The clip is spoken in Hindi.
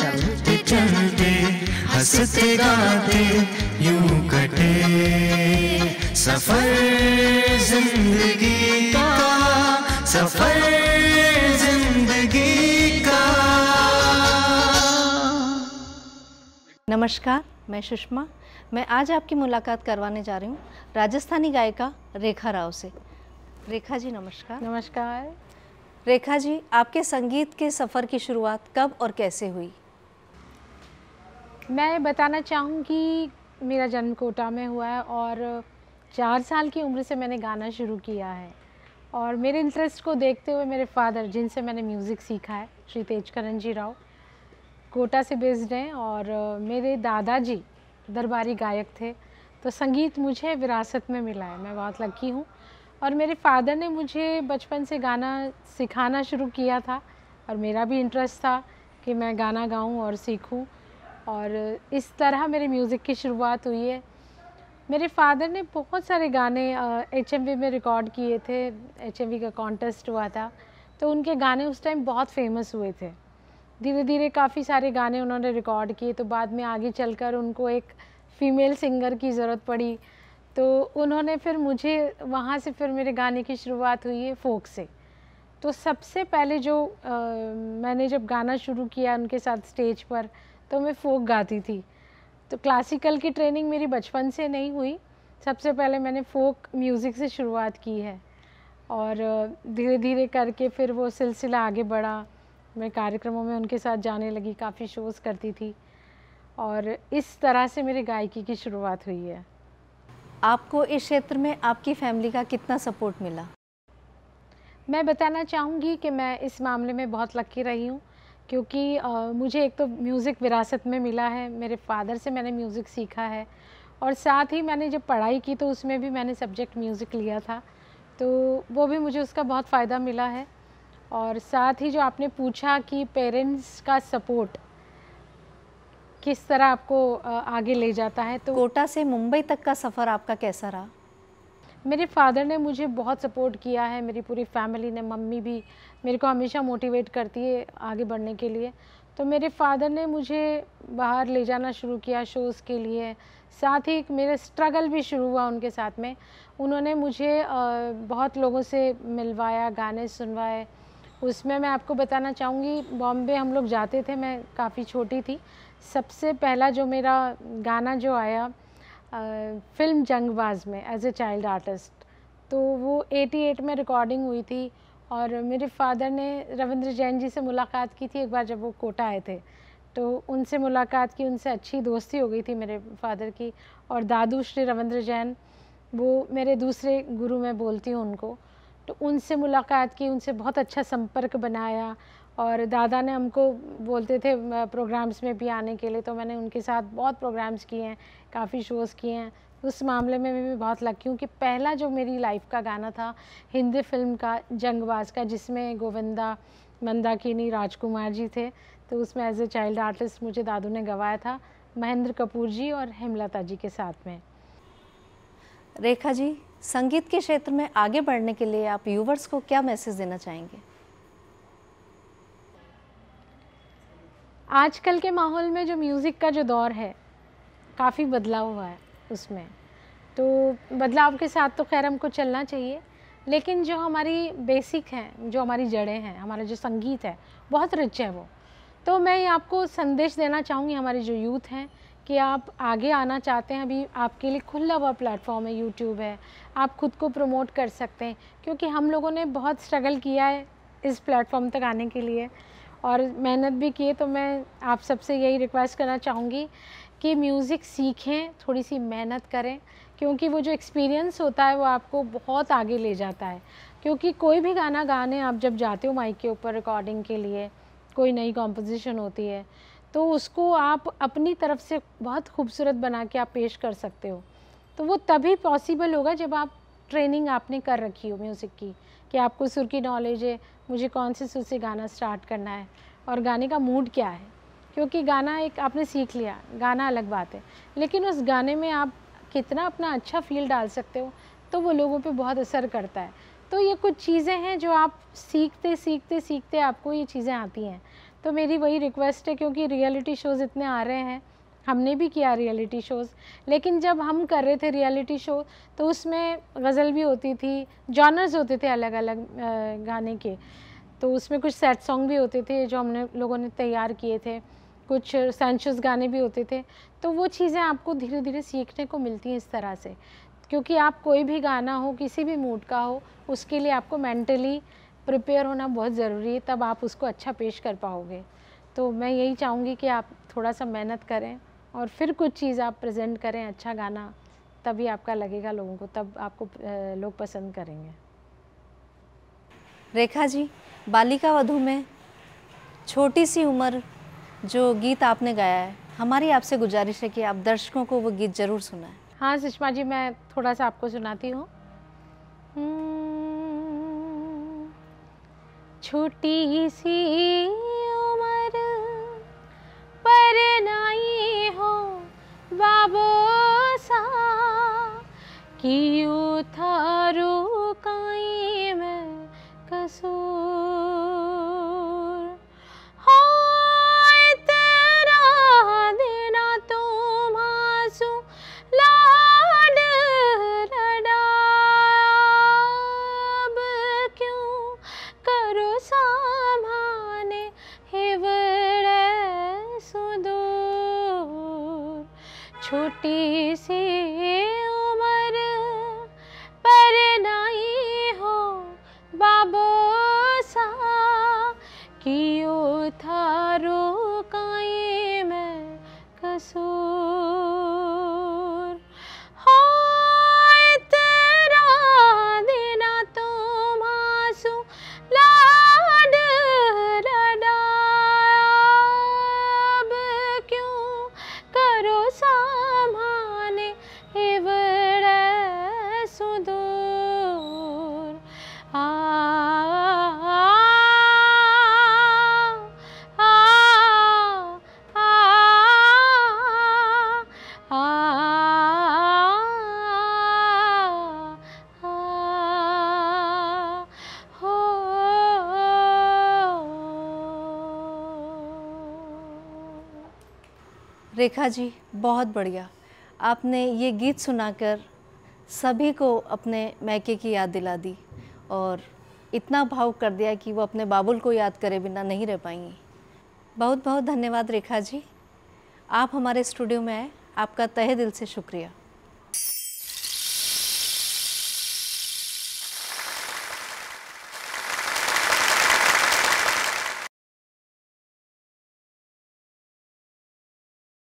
चलते चलते हंसते गाते यूं कटे सफर जिंदगी का सफर जिंदगी का नमस्कार मैं सुषमा मैं आज आपकी मुलाकात करवाने जा रही हूँ राजस्थानी गायिका रेखा राव से रेखा जी नमस्कार नमस्कार रेखा जी आपके संगीत के सफ़र की शुरुआत कब और कैसे हुई मैं बताना चाहूँगी मेरा जन्म कोटा में हुआ है और चार साल की उम्र से मैंने गाना शुरू किया है और मेरे इंटरेस्ट को देखते हुए मेरे फादर जिनसे मैंने म्यूज़िक सीखा है श्री तेजकरण जी राव कोटा से बेस्ड हैं और मेरे दादाजी दरबारी गायक थे तो संगीत मुझे विरासत में मिला है मैं बहुत लकी हूँ और मेरे फादर ने मुझे बचपन से गाना सिखाना शुरू किया था और मेरा भी इंटरेस्ट था कि मैं गाना गाऊँ और सीखूँ और इस तरह मेरे म्यूज़िक की शुरुआत हुई है मेरे फादर ने बहुत सारे गाने एच में रिकॉर्ड किए थे एच का कॉन्टेस्ट हुआ था तो उनके गाने उस टाइम बहुत फेमस हुए थे धीरे धीरे काफ़ी सारे गाने उन्होंने रिकॉर्ड किए तो बाद में आगे चलकर उनको एक फ़ीमेल सिंगर की ज़रूरत पड़ी तो उन्होंने फिर मुझे वहाँ से फिर मेरे गाने की शुरुआत हुई है फोक से तो सबसे पहले जो आ, मैंने जब गाना शुरू किया उनके साथ स्टेज पर तो मैं फोक गाती थी तो क्लासिकल की ट्रेनिंग मेरी बचपन से नहीं हुई सबसे पहले मैंने फोक म्यूज़िक से शुरुआत की है और धीरे धीरे करके फिर वो सिलसिला आगे बढ़ा मैं कार्यक्रमों में उनके साथ जाने लगी काफ़ी शोज़ करती थी और इस तरह से मेरी गायकी की शुरुआत हुई है आपको इस क्षेत्र में आपकी फैमिली का कितना सपोर्ट मिला मैं बताना चाहूँगी कि मैं इस मामले में बहुत लकी रही हूँ क्योंकि मुझे एक तो म्यूज़िक विरासत में मिला है मेरे फादर से मैंने म्यूज़िक सीखा है और साथ ही मैंने जब पढ़ाई की तो उसमें भी मैंने सब्जेक्ट म्यूज़िक लिया था तो वो भी मुझे उसका बहुत फ़ायदा मिला है और साथ ही जो आपने पूछा कि पेरेंट्स का सपोर्ट किस तरह आपको आगे ले जाता है तो कोटा से मुंबई तक का सफ़र आपका कैसा रहा मेरे फादर ने मुझे बहुत सपोर्ट किया है मेरी पूरी फैमिली ने मम्मी भी मेरे को हमेशा मोटिवेट करती है आगे बढ़ने के लिए तो मेरे फादर ने मुझे बाहर ले जाना शुरू किया शोज़ के लिए साथ ही मेरा स्ट्रगल भी शुरू हुआ उनके साथ में उन्होंने मुझे बहुत लोगों से मिलवाया गाने सुनवाए उसमें मैं आपको बताना चाहूँगी बॉम्बे हम लोग जाते थे मैं काफ़ी छोटी थी सबसे पहला जो मेरा गाना जो आया फिल्म जंगबाज में एज ए चाइल्ड आर्टिस्ट तो वो 88 में रिकॉर्डिंग हुई थी और मेरे फादर ने रविंद्र जैन जी से मुलाकात की थी एक बार जब वो कोटा आए थे तो उनसे मुलाकात की उनसे अच्छी दोस्ती हो गई थी मेरे फादर की और दादू श्री रविंद्र जैन वो मेरे दूसरे गुरु मैं बोलती हूँ उनको तो उनसे मुलाकात की उनसे बहुत अच्छा संपर्क बनाया और दादा ने हमको बोलते थे प्रोग्राम्स में भी आने के लिए तो मैंने उनके साथ बहुत प्रोग्राम्स किए हैं काफ़ी शोज़ किए हैं उस मामले में मैं भी बहुत लकी हूँ कि पहला जो मेरी लाइफ का गाना था हिंदी फिल्म का जंगबाज का जिसमें गोविंदा मंदाकिनी राजकुमार जी थे तो उसमें एज ए चाइल्ड आर्टिस्ट मुझे दादू ने गवाया था महेंद्र कपूर जी और हेमलता जी के साथ में रेखा जी संगीत के क्षेत्र में आगे बढ़ने के लिए आप यूवर्स को क्या मैसेज देना चाहेंगे आजकल के माहौल में जो म्यूज़िक का जो दौर है काफ़ी बदलाव हुआ है उसमें तो बदलाव के साथ तो खैर हमको चलना चाहिए लेकिन जो हमारी बेसिक हैं जो हमारी जड़ें हैं हमारा जो संगीत है बहुत रिच है वो तो मैं ये आपको संदेश देना चाहूँगी हमारे जो यूथ हैं कि आप आगे आना चाहते हैं अभी आपके लिए खुला हुआ प्लेटफॉर्म है यूट्यूब है आप खुद को प्रमोट कर सकते हैं क्योंकि हम लोगों ने बहुत स्ट्रगल किया है इस प्लेटफॉर्म तक आने के लिए और मेहनत भी की है तो मैं आप सबसे यही रिक्वेस्ट करना चाहूँगी कि म्यूज़िक सीखें थोड़ी सी मेहनत करें क्योंकि वो जो एक्सपीरियंस होता है वो आपको बहुत आगे ले जाता है क्योंकि कोई भी गाना गाने आप जब जाते हो माइक के ऊपर रिकॉर्डिंग के लिए कोई नई कॉम्पोजिशन होती है तो उसको आप अपनी तरफ से बहुत खूबसूरत बना के आप पेश कर सकते हो तो वो तभी पॉसिबल होगा जब आप ट्रेनिंग आपने कर रखी हो म्यूज़िक की कि आपको सुर की नॉलेज है मुझे कौन से सुर से गाना स्टार्ट करना है और गाने का मूड क्या है क्योंकि गाना एक आपने सीख लिया गाना अलग बात है लेकिन उस गाने में आप कितना अपना अच्छा फील डाल सकते हो तो वो लोगों पे बहुत असर करता है तो ये कुछ चीज़ें हैं जो आप सीखते सीखते सीखते आपको ये चीज़ें आती हैं तो मेरी वही रिक्वेस्ट है क्योंकि रियलिटी शोज़ इतने आ रहे हैं हमने भी किया रियलिटी शोज़ लेकिन जब हम कर रहे थे रियलिटी शो तो उसमें गज़ल भी होती थी जॉनर्स होते थे अलग अलग गाने के तो उसमें कुछ सैड सॉन्ग भी होते थे जो हमने लोगों ने तैयार किए थे कुछ सेंशस गाने भी होते थे तो वो चीज़ें आपको धीरे धीरे सीखने को मिलती हैं इस तरह से क्योंकि आप कोई भी गाना हो किसी भी मूड का हो उसके लिए आपको मेंटली प्रिपेयर होना बहुत ज़रूरी है तब आप उसको अच्छा पेश कर पाओगे तो मैं यही चाहूँगी कि आप थोड़ा सा मेहनत करें और फिर कुछ चीज़ आप प्रेजेंट करें अच्छा गाना तभी आपका लगेगा लोगों को तब आपको लोग पसंद करेंगे रेखा जी बालिका वधु में छोटी सी उम्र जो गीत आपने गाया है हमारी आपसे गुजारिश है कि आप दर्शकों को वो गीत ज़रूर सुनाएं हाँ सुषमा जी मैं थोड़ा सा आपको सुनाती हूँ हम्म, छोटी सी छोटी सी उम्र पर नहीं हो बाबो सा कियो थारो काए मैं कसू रेखा जी बहुत बढ़िया आपने ये गीत सुनाकर सभी को अपने मैके की याद दिला दी और इतना भाव कर दिया कि वो अपने बाबुल को याद करे बिना नहीं रह पाएंगी बहुत बहुत धन्यवाद रेखा जी आप हमारे स्टूडियो में आए आपका तहे दिल से शुक्रिया